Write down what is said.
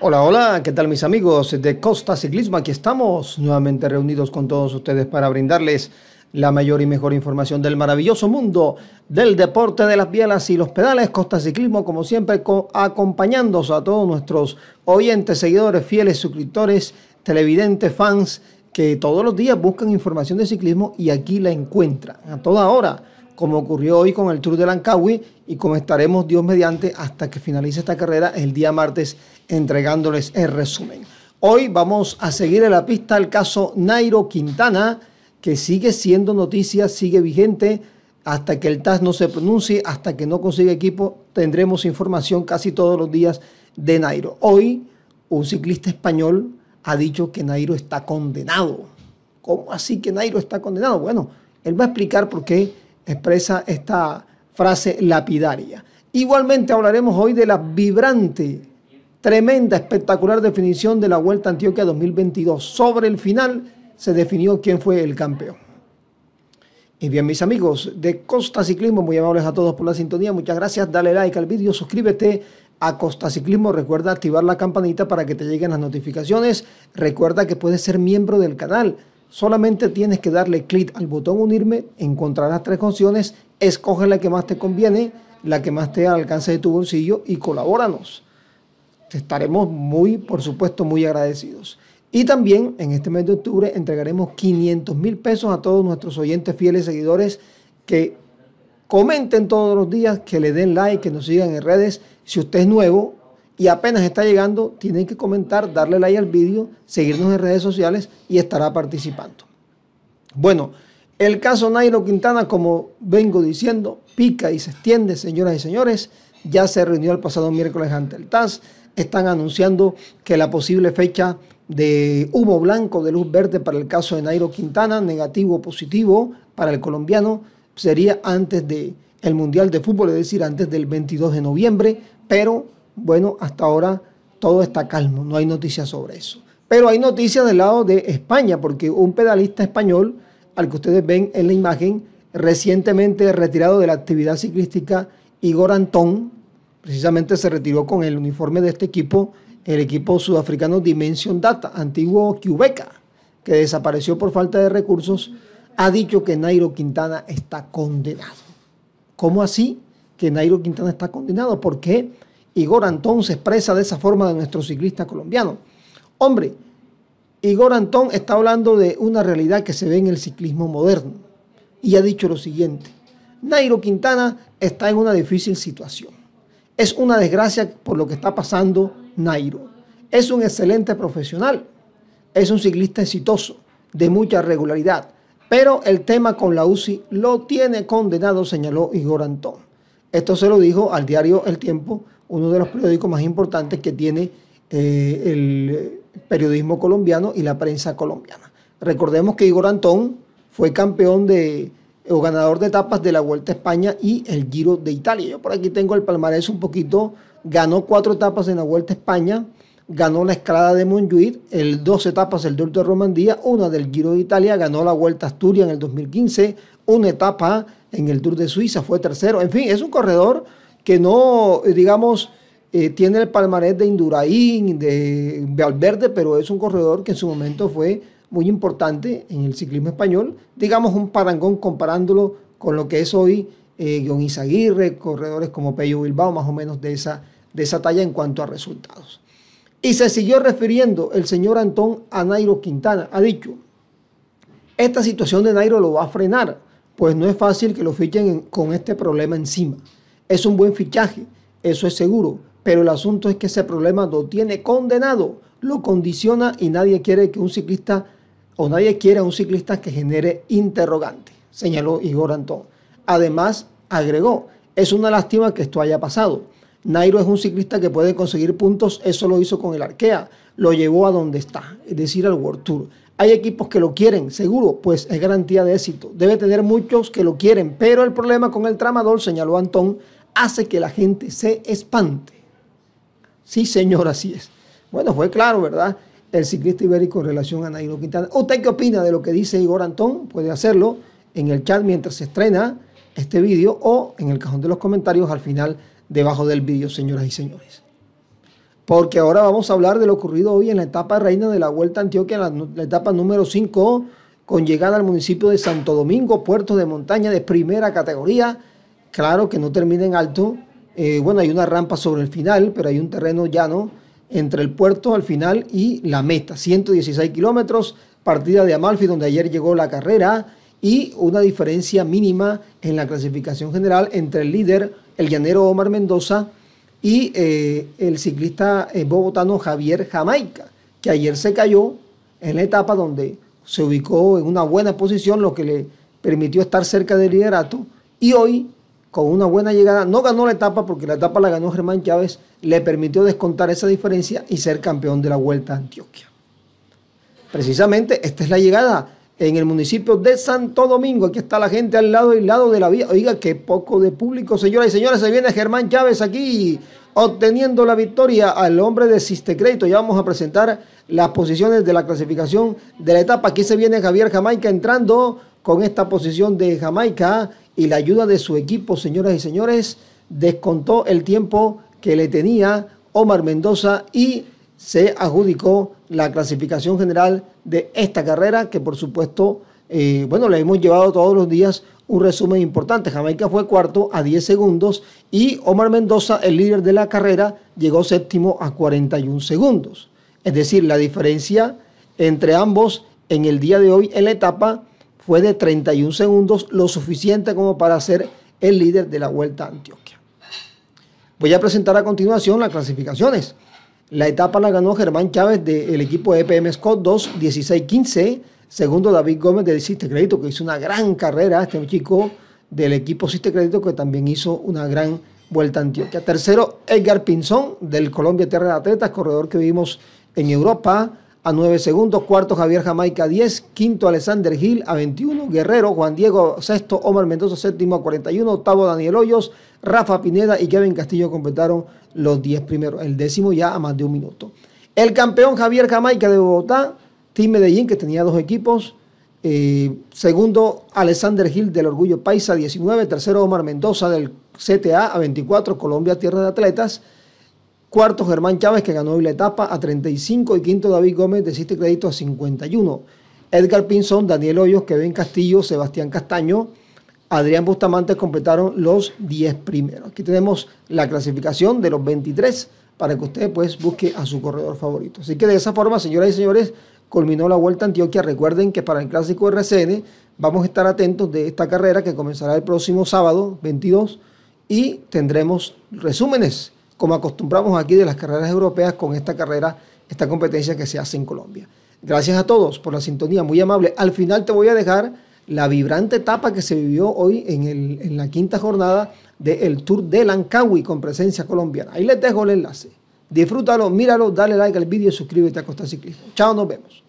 Hola, hola, ¿qué tal mis amigos de Costa Ciclismo? Aquí estamos nuevamente reunidos con todos ustedes para brindarles la mayor y mejor información del maravilloso mundo del deporte de las bielas y los pedales. Costa Ciclismo, como siempre, acompañándose a todos nuestros oyentes, seguidores, fieles, suscriptores, televidentes, fans, que todos los días buscan información de ciclismo y aquí la encuentran a toda hora como ocurrió hoy con el Tour de Lancawi y como estaremos Dios mediante hasta que finalice esta carrera el día martes entregándoles el resumen. Hoy vamos a seguir en la pista el caso Nairo Quintana, que sigue siendo noticia, sigue vigente. Hasta que el TAS no se pronuncie, hasta que no consiga equipo, tendremos información casi todos los días de Nairo. Hoy, un ciclista español ha dicho que Nairo está condenado. ¿Cómo así que Nairo está condenado? Bueno, él va a explicar por qué expresa esta frase lapidaria. Igualmente hablaremos hoy de la vibrante, tremenda, espectacular definición de la Vuelta a Antioquia 2022. Sobre el final se definió quién fue el campeón. Y bien, mis amigos de Costa Ciclismo, muy amables a todos por la sintonía, muchas gracias. Dale like al vídeo, suscríbete a Costa Ciclismo. Recuerda activar la campanita para que te lleguen las notificaciones. Recuerda que puedes ser miembro del canal Solamente tienes que darle clic al botón unirme, encontrarás tres opciones, escoge la que más te conviene, la que más te alcance de tu bolsillo y colabóranos. Te estaremos muy, por supuesto, muy agradecidos. Y también en este mes de octubre entregaremos 500 mil pesos a todos nuestros oyentes fieles seguidores que comenten todos los días, que le den like, que nos sigan en redes. Si usted es nuevo y apenas está llegando, tienen que comentar, darle like al vídeo, seguirnos en redes sociales y estará participando. Bueno, el caso Nairo Quintana, como vengo diciendo, pica y se extiende, señoras y señores. Ya se reunió el pasado miércoles ante el TAS. Están anunciando que la posible fecha de humo blanco, de luz verde para el caso de Nairo Quintana, negativo o positivo para el colombiano, sería antes del Mundial de Fútbol, es decir, antes del 22 de noviembre, pero bueno, hasta ahora todo está calmo, no hay noticias sobre eso. Pero hay noticias del lado de España, porque un pedalista español, al que ustedes ven en la imagen, recientemente retirado de la actividad ciclística, Igor Antón, precisamente se retiró con el uniforme de este equipo, el equipo sudafricano Dimension Data, antiguo Quebeca, que desapareció por falta de recursos, ha dicho que Nairo Quintana está condenado. ¿Cómo así que Nairo Quintana está condenado? ¿Por qué? Igor Antón se expresa de esa forma de nuestro ciclista colombiano. Hombre, Igor Antón está hablando de una realidad que se ve en el ciclismo moderno y ha dicho lo siguiente, Nairo Quintana está en una difícil situación. Es una desgracia por lo que está pasando Nairo. Es un excelente profesional, es un ciclista exitoso, de mucha regularidad, pero el tema con la UCI lo tiene condenado, señaló Igor Antón. Esto se lo dijo al diario El Tiempo uno de los periódicos más importantes que tiene eh, el periodismo colombiano y la prensa colombiana. Recordemos que Igor Antón fue campeón de o ganador de etapas de la Vuelta a España y el Giro de Italia. Yo por aquí tengo el palmarés un poquito. Ganó cuatro etapas en la Vuelta a España, ganó la escalada de Montjuic, el dos etapas del Tour de Romandía, una del Giro de Italia, ganó la Vuelta a Asturias en el 2015, una etapa en el Tour de Suiza, fue tercero. En fin, es un corredor que no, digamos, eh, tiene el palmarés de Indurain, de Valverde, pero es un corredor que en su momento fue muy importante en el ciclismo español, digamos un parangón comparándolo con lo que es hoy eh, John corredores como Pello Bilbao, más o menos de esa, de esa talla en cuanto a resultados. Y se siguió refiriendo el señor Antón a Nairo Quintana. Ha dicho, esta situación de Nairo lo va a frenar, pues no es fácil que lo fichen con este problema encima. Es un buen fichaje, eso es seguro, pero el asunto es que ese problema lo tiene condenado, lo condiciona y nadie quiere que un ciclista o nadie quiere un ciclista que genere interrogante, señaló Igor Antón. Además, agregó, es una lástima que esto haya pasado. Nairo es un ciclista que puede conseguir puntos, eso lo hizo con el Arkea, lo llevó a donde está, es decir, al World Tour. Hay equipos que lo quieren, seguro, pues es garantía de éxito. Debe tener muchos que lo quieren, pero el problema con el tramador, señaló Antón, hace que la gente se espante. Sí, señor, así es. Bueno, fue claro, ¿verdad? El ciclista ibérico en relación a Nairo Quintana. ¿Usted qué opina de lo que dice Igor Antón? Puede hacerlo en el chat mientras se estrena este vídeo o en el cajón de los comentarios al final debajo del vídeo, señoras y señores. Porque ahora vamos a hablar de lo ocurrido hoy en la etapa reina de la Vuelta a Antioquia, la, la etapa número 5, con llegada al municipio de Santo Domingo, puerto de montaña de primera categoría Claro que no termina en alto. Eh, bueno, hay una rampa sobre el final, pero hay un terreno llano entre el puerto al final y la meta. 116 kilómetros, partida de Amalfi, donde ayer llegó la carrera, y una diferencia mínima en la clasificación general entre el líder, el llanero Omar Mendoza, y eh, el ciclista eh, bogotano Javier Jamaica, que ayer se cayó en la etapa donde se ubicó en una buena posición, lo que le permitió estar cerca del liderato, y hoy con una buena llegada, no ganó la etapa porque la etapa la ganó Germán Chávez, le permitió descontar esa diferencia y ser campeón de la Vuelta a Antioquia. Precisamente esta es la llegada en el municipio de Santo Domingo. Aquí está la gente al lado y lado de la vía. Oiga, qué poco de público, señoras y señores. Se viene Germán Chávez aquí obteniendo la victoria al hombre de Sistecrédito. Ya vamos a presentar las posiciones de la clasificación de la etapa. Aquí se viene Javier Jamaica entrando con esta posición de Jamaica y la ayuda de su equipo, señoras y señores, descontó el tiempo que le tenía Omar Mendoza y se adjudicó la clasificación general de esta carrera que por supuesto, eh, bueno, le hemos llevado todos los días un resumen importante. Jamaica fue cuarto a 10 segundos y Omar Mendoza, el líder de la carrera, llegó séptimo a 41 segundos. Es decir, la diferencia entre ambos en el día de hoy en la etapa fue de 31 segundos, lo suficiente como para ser el líder de la Vuelta a Antioquia. Voy a presentar a continuación las clasificaciones. La etapa la ganó Germán Chávez del equipo EPM e Scott 2, 16-15. Segundo, David Gómez de Siste Crédito, que hizo una gran carrera. Este chico del equipo Siste Crédito, que también hizo una gran vuelta a Antioquia. Tercero, Edgar Pinzón del Colombia Tierra de Atletas, corredor que vivimos en Europa a 9 segundos, cuarto Javier Jamaica a 10, quinto Alexander Gil a 21, Guerrero, Juan Diego sexto, Omar Mendoza séptimo a 41, octavo Daniel Hoyos, Rafa Pineda y Kevin Castillo completaron los 10 primeros, el décimo ya a más de un minuto. El campeón Javier Jamaica de Bogotá, Team Medellín que tenía dos equipos, eh, segundo Alexander Gil del Orgullo Paisa 19, tercero Omar Mendoza del CTA a 24, Colombia Tierra de Atletas, Cuarto, Germán Chávez, que ganó la etapa a 35. Y quinto, David Gómez, de Crédito a 51. Edgar Pinzón, Daniel Hoyos, Kevin Castillo, Sebastián Castaño, Adrián Bustamante completaron los 10 primeros. Aquí tenemos la clasificación de los 23 para que usted pues busque a su corredor favorito. Así que de esa forma, señoras y señores, culminó la Vuelta a Antioquia. Recuerden que para el Clásico RCN vamos a estar atentos de esta carrera que comenzará el próximo sábado 22 y tendremos resúmenes como acostumbramos aquí de las carreras europeas con esta carrera, esta competencia que se hace en Colombia. Gracias a todos por la sintonía muy amable. Al final te voy a dejar la vibrante etapa que se vivió hoy en, la quinta jornada del Tour de Lancawi con presencia colombiana. Ahí les dejo el enlace. Disfrútalo, míralo, dale like al vídeo, suscríbete a Costa Ciclismo. Chao, nos vemos.